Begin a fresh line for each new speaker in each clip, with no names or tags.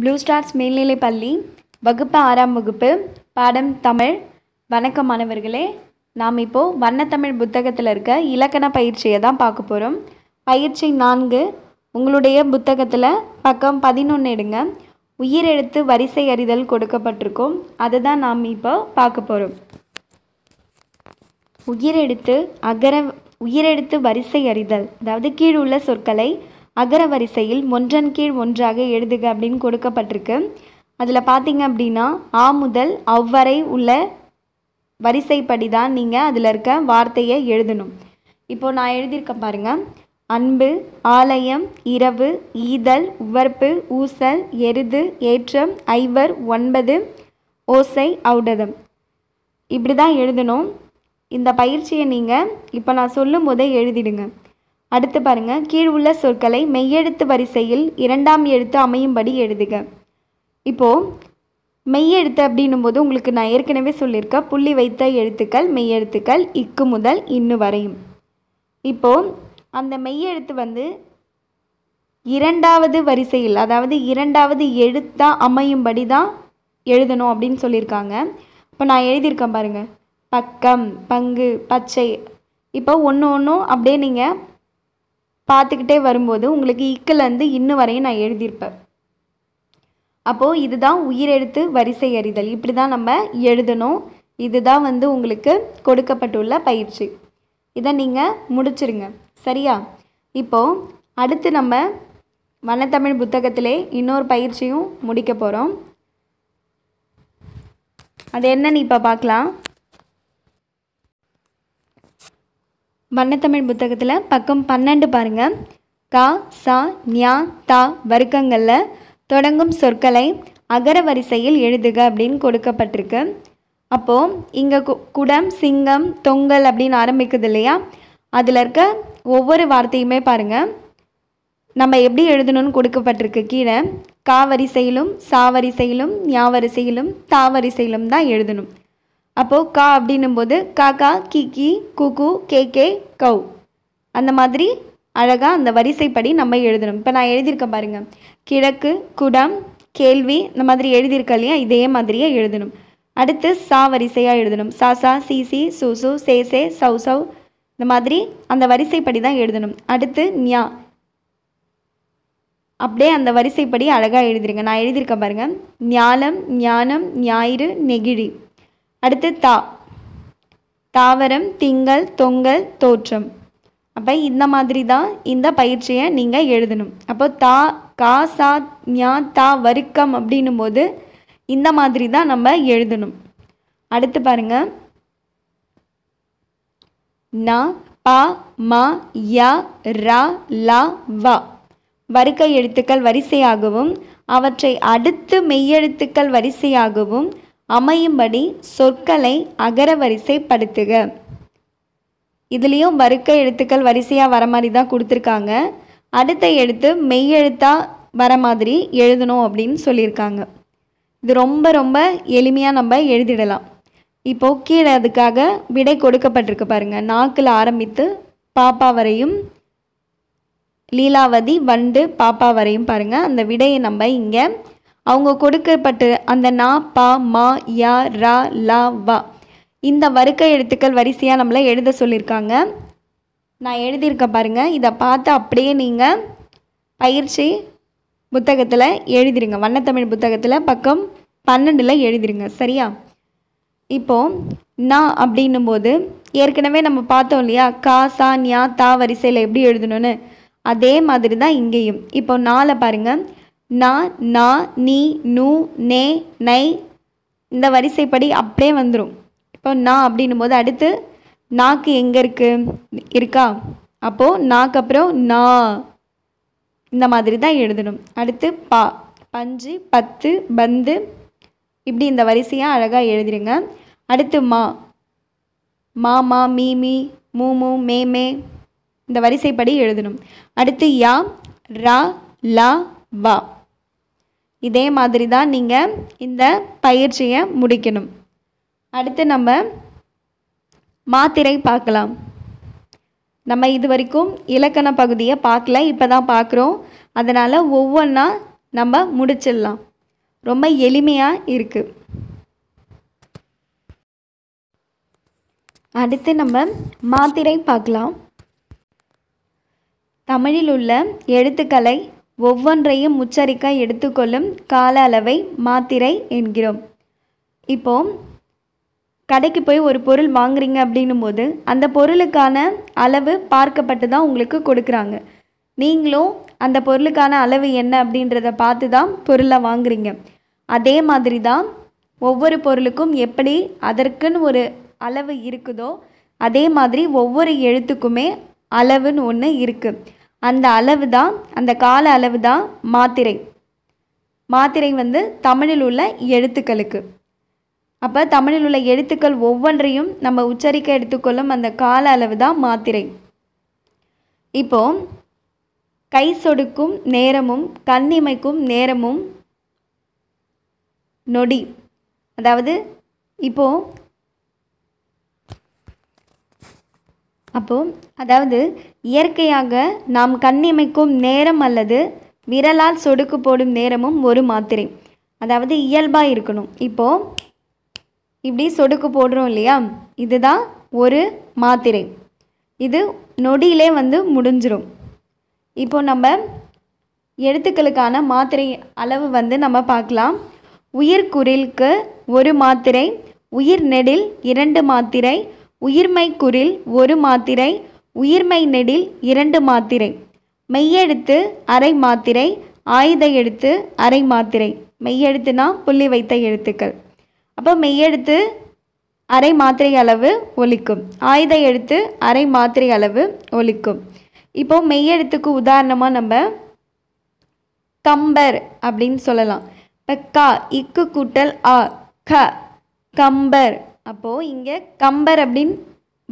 blue stars மேல்நிலைப்பள்ளி வகுப்பு ஆறாம் வகுப்பு பாடம் தமிழ் வணக்கம் மாணவர்களே நாம் இப்போது வண்ணத்தமிழ் புத்தகத்தில் இருக்க இலக்கண பயிற்சியை தான் பார்க்க போகிறோம் பயிற்சி நான்கு உங்களுடைய புத்தகத்தில் பக்கம் பதினொன்று எடுங்க உயிரெழுத்து வரிசை அறிதல் கொடுக்கப்பட்டிருக்கும் அதை தான் நாம் இப்போ பார்க்க போகிறோம் உயிரெழுத்து அகர உயிரெழுத்து வரிசை அறிதல் அதாவது கீழ் உள்ள சொற்களை அகர வரிசையில் ஒன்றன் கீழ் ஒன்றாக எழுதுக அப்படின்னு கொடுக்கப்பட்டிருக்கு அதில் பார்த்தீங்க அப்படின்னா ஆ முதல் அவ்வரை உள்ள வரிசைப்படி தான் நீங்கள் அதில் இருக்க வார்த்தையை எழுதணும் இப்போது நான் எழுதியிருக்கேன் பாருங்கள் அன்பு ஆலயம் இரவு ஈதல் உவர்ப்பு ஊசல் எருது ஏற்றம் ஐவர் ஒன்பது ஓசை அவுடதம் இப்படி தான் எழுதணும் இந்த பயிற்சியை நீங்கள் இப்போ நான் சொல்லும் போதே எழுதிடுங்க அடுத்து பாருங்க கீழ் உள்ள சொற்களை மெய்யெழுத்து வரிசையில் இரண்டாம் எழுத்து அமையும்படி எழுதுக இப்போது மெய்யெழுத்து அப்படின்னும் போது உங்களுக்கு நான் ஏற்கனவே சொல்லியிருக்க புள்ளி வைத்த எழுத்துக்கள் மெய்யெழுத்துக்கள் இக்கு முதல் இன்னு வரையும் இப்போது அந்த மெய்யெழுத்து வந்து இரண்டாவது வரிசையில் அதாவது இரண்டாவது எழுத்தாக அமையும்படி தான் எழுதணும் அப்படின்னு சொல்லியிருக்காங்க இப்போ நான் எழுதியிருக்கேன் பாருங்கள் பக்கம் பங்கு பச்சை இப்போ ஒன்று ஒன்றும் அப்படியே நீங்கள் பார்த்துக்கிட்டே வரும்போது உங்களுக்கு இக்கலேருந்து இன்னும் வரையும் நான் எழுதியிருப்பேன் அப்போது இதுதான் உயிரெழுத்து வரிசை அறிதல் இப்படி தான் நம்ம எழுதணும் இதுதான் வந்து உங்களுக்கு கொடுக்கப்பட்டுள்ள பயிற்சி இதை நீங்கள் முடிச்சிருங்க சரியா இப்போது அடுத்து நம்ம வனத்தமிழ் புத்தகத்திலே இன்னொரு பயிற்சியும் முடிக்க போகிறோம் அது என்னன்னு இப்போ பார்க்கலாம் வண்ணத்தமிழ் புத்தகத்தில் பக்கம் பன்னெண்டு பாருங்கள் கா சா ஞா தா வருக்கங்களில் தொடங்கும் சொற்களை அகர வரிசையில் எழுதுக அப்படின்னு கொடுக்கப்பட்டிருக்கு அப்போது இங்கே குடம் சிங்கம் தொங்கல் அப்படின்னு ஆரம்பிக்குது இல்லையா அதில் இருக்க ஒவ்வொரு வார்த்தையுமே பாருங்கள் நம்ம எப்படி எழுதணும்னு கொடுக்கப்பட்டிருக்கு கீழே கா வரிசையிலும் சா வரிசையிலும் ஞா வரிசையிலும் தா வரிசையிலும் தான் எழுதணும் அப்போது கா அப்படின்னும் போது காக்கா கிக்கி குக்கு கே கவு அந்த மாதிரி அழகாக அந்த வரிசைப்படி நம்ம எழுதணும் இப்போ நான் எழுதியிருக்கேன் பாருங்கள் கிழக்கு குடம் கேள்வி இந்த மாதிரி எழுதியிருக்க இல்லையா இதே மாதிரியே எழுதணும் அடுத்து சா வரிசையாக எழுதணும் சா சா சி சி சேசே சு சே சே சௌ சௌ இந்த மாதிரி அந்த வரிசைப்படி தான் எழுதணும் அடுத்து ஞா அப்படியே அந்த வரிசைப்படி அழகாக எழுதிருங்க நான் எழுதியிருக்கேன் பாருங்கள் ஞாலம் ஞானம் ஞாயிறு நெகிழி அடுத்து தா தாவரம் திங்கள் தொங்கல் தோற்றம் அப்போ இந்த மாதிரி தான் இந்த பயிற்சியை நீங்கள் எழுதணும் அப்போ தா கா சா ஞா தா வருக்கம் அப்படின்னும் போது இந்த மாதிரி தான் நம்ம எழுதணும் அடுத்து பாருங்க நா பா மா யா ரா லா வா வர்க்க எழுத்துக்கள் வரிசையாகவும் அவற்றை அடுத்து மெய்யெழுத்துக்கள் வரிசையாகவும் அமையும்படி சொற்களை அகர வரிசைப்படுத்துக இதுலேயும் வருக்க எழுத்துக்கள் வரிசையாக வர மாதிரி தான் கொடுத்துருக்காங்க அடுத்த எழுத்து மெய்யெழுத்தாக வர மாதிரி எழுதணும் அப்படின்னு சொல்லியிருக்காங்க இது ரொம்ப ரொம்ப எளிமையாக நம்ம எழுதிடலாம் இப்போ கீழே அதுக்காக விடை கொடுக்கப்பட்டிருக்கு பாருங்கள் நாக்கில் ஆரம்பித்து பாப்பா வரையும் லீலாவதி வண்டு பாப்பா வரையும் பாருங்கள் அந்த விடையை நம்ம இங்கே அவங்க கொடுக்கப்பட்டு அந்த நா பா மா யா ரா லா வா இந்த வருக்க எழுத்துக்கள் வரிசையாக நம்மளை எழுத சொல்லியிருக்காங்க நான் எழுதியிருக்க பாருங்கள் இதை பார்த்து அப்படியே நீங்கள் பயிற்சி புத்தகத்தில் எழுதிருங்க வண்ணத்தமிழ் புத்தகத்தில் பக்கம் பன்னெண்டில் எழுதிருங்க சரியா இப்போது நான் அப்படின்னும்போது ஏற்கனவே நம்ம பார்த்தோம் இல்லையா கா சா நியா தா வரிசையில் எப்படி எழுதணும்னு அதே மாதிரி தான் இங்கேயும் இப்போ நாளை பாருங்கள் நா நா நீ நு நே நை இந்த வரிசைப்படி அப்படியே வந்துடும் இப்போ நா அப்படின்னும் போது அடுத்து நாக்கு எங்கே இருக்குது இருக்கா அப்போது நாக்கு அப்புறம் நா இந்த மாதிரி தான் எழுதணும் அடுத்து பா பஞ்சு பத்து பந்து இப்படி இந்த வரிசையாக அழகாக எழுதிடுங்க அடுத்து மா மா மா மீ மீ மூ மூ மே மே இந்த வரிசைப்படி எழுதணும் அடுத்து யா ரா லா வா இதே மாதிரி தான் நீங்கள் இந்த பயிற்சியை முடிக்கணும் அடுத்து நம்ம மாத்திரை பார்க்கலாம் நம்ம இது வரைக்கும் இலக்கண பகுதியை பார்க்கல இப்போ தான் பார்க்குறோம் அதனால் ஒவ்வொன்றா நம்ம முடிச்சிடலாம் ரொம்ப எளிமையாக இருக்குது அடுத்து நம்ம மாத்திரை பார்க்கலாம் தமிழில் உள்ள எழுத்துக்களை ஒவ்வொன்றையும் உச்சரிக்க எடுத்துக்கொள்ளும் கால அளவை மாத்திரை என்கிறோம் இப்போ கடைக்கு போய் ஒரு பொருள் வாங்குறீங்க அப்படின்னும் போது அந்த பொருளுக்கான அளவு பார்க்கப்பட்டு தான் உங்களுக்கு கொடுக்குறாங்க நீங்களும் அந்த பொருளுக்கான அளவு என்ன அப்படின்றத பார்த்து தான் பொருளை வாங்குறீங்க அதே மாதிரி தான் ஒவ்வொரு பொருளுக்கும் எப்படி அதற்குன்னு ஒரு அளவு இருக்குதோ அதே மாதிரி ஒவ்வொரு எழுத்துக்குமே அளவுன்னு ஒன்று இருக்குது அந்த அளவு தான் அந்த கால அளவு தான் மாத்திரை மாத்திரை வந்து தமிழில் உள்ள எழுத்துக்களுக்கு அப்போ தமிழில் உள்ள எழுத்துக்கள் ஒவ்வொன்றையும் நம்ம உச்சரிக்க எடுத்துக்கொள்ளும் அந்த கால அளவு தான் மாத்திரை இப்போ கை சொடுக்கும் நேரமும் கண்ணிமைக்கும் நேரமும் நொடி அதாவது இப்போது அப்போது அதாவது இயற்கையாக நாம் கண்ணிமைக்கும் நேரம் அல்லது விரலால் சொடுக்கு போடும் நேரமும் ஒரு மாத்திரை அதாவது இயல்பாக இருக்கணும் இப்போது இப்படி சொடுக்கு போடுறோம் இல்லையா இதுதான் ஒரு மாத்திரை இது நொடியிலே வந்து முடிஞ்சிடும் இப்போ நம்ம எழுத்துக்களுக்கான மாத்திரை அளவு வந்து நம்ம பார்க்கலாம் உயிர்குறிலுக்கு ஒரு மாத்திரை உயிர் நெடில் இரண்டு மாத்திரை உயிர்மை குரில் ஒரு மாத்திரை உயிர்மை நெடில் இரண்டு மாத்திரை மெய்யெழுத்து அரை மாத்திரை ஆயுத எழுத்து அரை மாத்திரை மெய்யெழுத்துனா புள்ளி வைத்த எழுத்துக்கள் அப்போ மெய்யெழுத்து அரை மாத்திரை அளவு ஒலிக்கும் ஆயுத எழுத்து அரை மாத்திரை அளவு ஒலிக்கும் இப்போது மெய்யெழுத்துக்கு உதாரணமாக நம்ம கம்பர் அப்படின்னு சொல்லலாம் இப்போ க இக்கு கூட்டல் அ க கம்பர் அப்போது இங்கே கம்பர் அப்படின்னு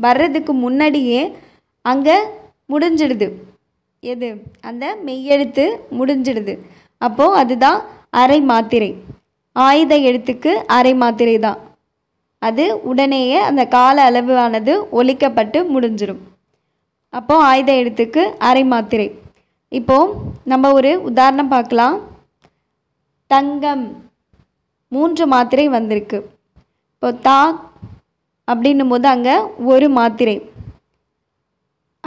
வர்றதுக்கு முன்னாடியே அங்கே முடிஞ்சிடுது எது அந்த மெய்யெழுத்து முடிஞ்சிடுது அப்போது அதுதான் அரை மாத்திரை ஆயுத எழுத்துக்கு அரை மாத்திரை தான் அது உடனேயே அந்த கால அளவானது ஒழிக்கப்பட்டு முடிஞ்சிடும் அப்போது ஆயுத எழுத்துக்கு அரை மாத்திரை இப்போது நம்ம ஒரு உதாரணம் பார்க்கலாம் தங்கம் மூன்று மாத்திரை வந்திருக்கு இப்போ தா அப்படின்னும் போது அங்கே ஒரு மாத்திரை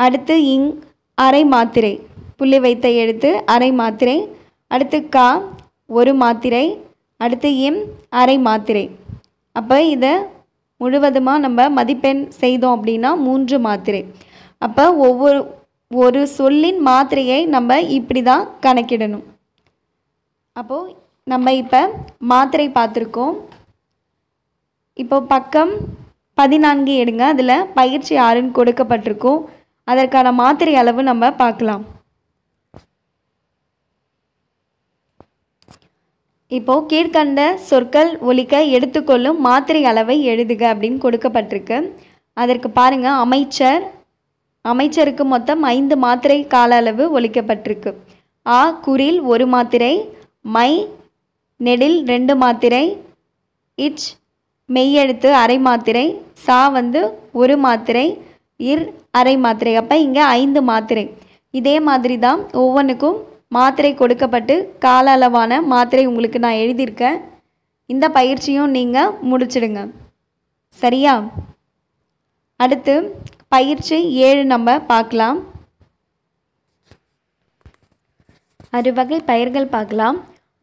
அடுத்து இங் அரை மாத்திரை புள்ளி வைத்த எழுத்து அரை மாத்திரை அடுத்து கா ஒரு மாத்திரை அடுத்து எம் அரை மாத்திரை அப்போ இதை முழுவதுமாக நம்ம மதிப்பெண் செய்தோம் அப்படின்னா மூன்று மாத்திரை அப்போ ஒவ்வொரு ஒரு சொல்லின் மாத்திரையை நம்ம இப்படி தான் கணக்கிடணும் அப்போது நம்ம இப்போ மாத்திரை பார்த்துருக்கோம் இப்போ பக்கம் பதினான்கு எடுங்க அதில் பயிற்சி ஆறுன்னு கொடுக்கப்பட்டிருக்கும் அதற்கான மாத்திரை அளவு நம்ம பார்க்கலாம் இப்போது கீழ்கண்ட சொற்கள் ஒழிக்க எடுத்துக்கொள்ளும் மாத்திரை அளவை எழுதுக அப்படின்னு கொடுக்கப்பட்டிருக்கு அதற்கு பாருங்கள் அமைச்சர் அமைச்சருக்கு மொத்தம் ஐந்து மாத்திரை கால அளவு ஒழிக்கப்பட்டிருக்கு ஆ குரில் ஒரு மாத்திரை மை நெடில் ரெண்டு மாத்திரை இச் மெய்யெழுத்து அரை மாத்திரை சா வந்து ஒரு மாத்திரை இர் அரை மாத்திரை அப்போ இங்கே ஐந்து மாத்திரை இதே மாதிரி தான் ஒவ்வொன்றுக்கும் மாத்திரை கொடுக்கப்பட்டு கால அளவான மாத்திரை உங்களுக்கு நான் எழுதியிருக்கேன் இந்த பயிற்சியும் நீங்கள் முடிச்சிடுங்க சரியா அடுத்து பயிற்சி ஏழு நம்ம பார்க்கலாம் அறுவகை பயிர்கள் பார்க்கலாம்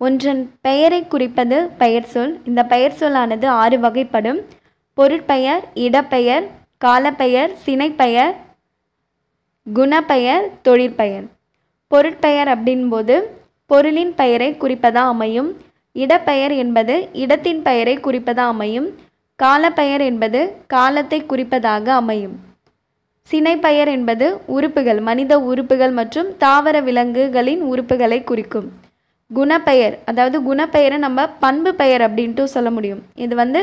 ஒன்றன் பெயரை குறிப்பது பெயர் சொல் இந்த பெயர் சொல்லானது ஆறு வகைப்படும் பொருட்பெயர் இடப்பெயர் காலப்பெயர் சினைப்பெயர் குணப்பெயர் தொழிற்பெயர் பொருட்பெயர் அப்படின்போது பொருளின் பெயரை குறிப்பதாக அமையும் இடப்பெயர் என்பது இடத்தின் பெயரை குறிப்பதாக அமையும் காலப்பெயர் என்பது காலத்தை குறிப்பதாக அமையும் சினைப்பெயர் என்பது உறுப்புகள் மனித உறுப்புகள் மற்றும் தாவர விலங்குகளின் உறுப்புகளை குறிக்கும் குணப்பெயர் அதாவது குணப்பெயரை நம்ம பண்பு பெயர் அப்படின்ட்டு சொல்ல முடியும் இது வந்து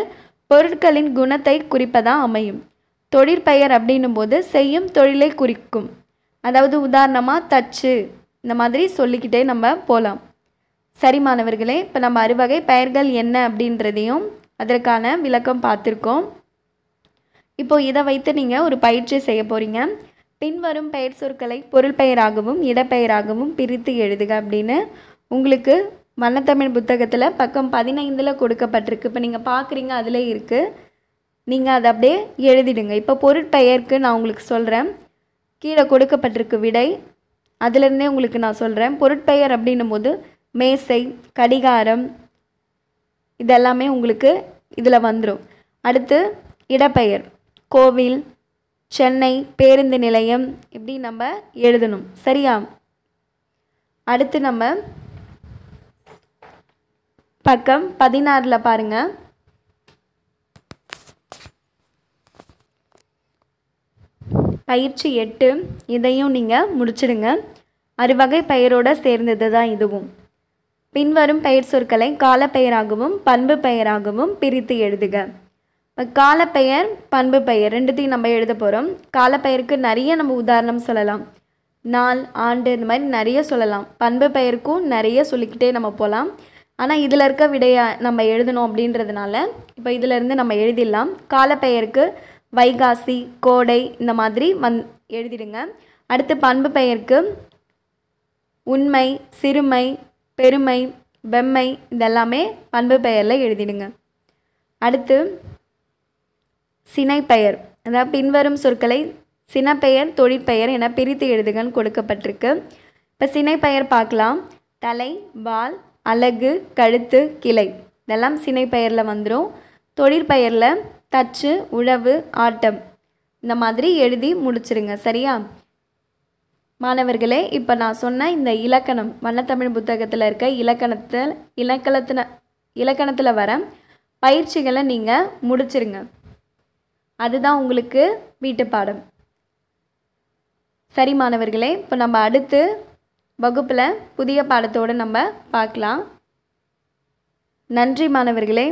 பொருட்களின் குணத்தை குறிப்பதாக அமையும் தொழிற்பெயர் அப்படின்னும் போது செய்யும் தொழிலை குறிக்கும் அதாவது உதாரணமாக தச்சு இந்த மாதிரி சொல்லிக்கிட்டே நம்ம போகலாம் சரி மாணவர்களே இப்போ நம்ம அறுவகை பெயர்கள் என்ன அப்படின்றதையும் அதற்கான விளக்கம் பார்த்துருக்கோம் இப்போது இதை வைத்து நீங்கள் ஒரு பயிற்சி செய்ய போகிறீங்க பின்வரும் பெயர் சொற்களை பொருள் பெயராகவும் இடப்பெயராகவும் பிரித்து எழுதுக அப்படின்னு உங்களுக்கு வண்ணத்தமிழ் புத்தகத்தில் பக்கம் பதினைந்தில் கொடுக்கப்பட்டிருக்கு இப்போ நீங்கள் பார்க்குறீங்க அதில் இருக்குது நீங்கள் அதை அப்படியே எழுதிடுங்க இப்போ பொருட்பெயருக்கு நான் உங்களுக்கு சொல்கிறேன் கீழே கொடுக்கப்பட்டிருக்கு விடை அதுலேருந்தே உங்களுக்கு நான் சொல்கிறேன் பொருட்பெயர் அப்படின்னும் போது மேசை கடிகாரம் இதெல்லாமே உங்களுக்கு இதில் வந்துடும் அடுத்து இடப்பெயர் கோவில் சென்னை பேருந்து நிலையம் இப்படி நம்ம எழுதணும் சரியா அடுத்து நம்ம பக்கம் பதினாறில் பாருங்கள் பயிற்சி எட்டு இதையும் நீங்கள் முடிச்சிடுங்க அறுவகை பெயரோடு சேர்ந்தது தான் இதுவும் பின்வரும் பெயர் சொற்களை காலப்பெயராகவும் பண்பு பெயராகவும் பிரித்து எழுதுக இப்போ காலப்பெயர் பண்பு பெயர் ரெண்டுத்தையும் நம்ம எழுத போகிறோம் காலப்பெயருக்கு நிறைய நம்ம உதாரணம் சொல்லலாம் நாள் ஆண்டு இந்த மாதிரி நிறைய சொல்லலாம் பண்பு பெயருக்கும் நிறைய சொல்லிக்கிட்டே நம்ம போகலாம் ஆனால் இதில் இருக்க விடையை நம்ம எழுதணும் அப்படின்றதுனால இப்போ இதிலேருந்து நம்ம எழுதிடலாம் காலப்பெயருக்கு வைகாசி கோடை இந்த மாதிரி வந் எழுதிடுங்க அடுத்து பண்பு பெயருக்கு உண்மை சிறுமை பெருமை வெம்மை இதெல்லாமே பண்பு பெயரில் எழுதிடுங்க அடுத்து சினைப்பெயர் அதாவது பின்வரும் சொற்களை சினப்பெயர் தொழிற்பெயர் என பிரித்து எழுதுகன்னு கொடுக்கப்பட்டிருக்கு இப்போ சினைப்பெயர் பார்க்கலாம் தலை வால் அலகு கழுத்து கிளை இதெல்லாம் சினை பெயரில் வந்துடும் தொழிற்பெயரில் தச்சு உழவு ஆட்டம் இந்த மாதிரி எழுதி முடிச்சிருங்க சரியா மாணவர்களே இப்போ நான் சொன்ன இந்த இலக்கணம் வண்ணத்தமிழ் புத்தகத்தில் இருக்க இலக்கணத்தில் இலக்கணத்தில் இலக்கணத்தில் வர பயிற்சிகளை நீங்கள் முடிச்சிருங்க அதுதான் உங்களுக்கு வீட்டு பாடம் சரி மாணவர்களே இப்போ நம்ம அடுத்து வகுப்பில் புதிய பாடத்தோடு நம்ம பார்க்கலாம் நன்றி மாணவர்களே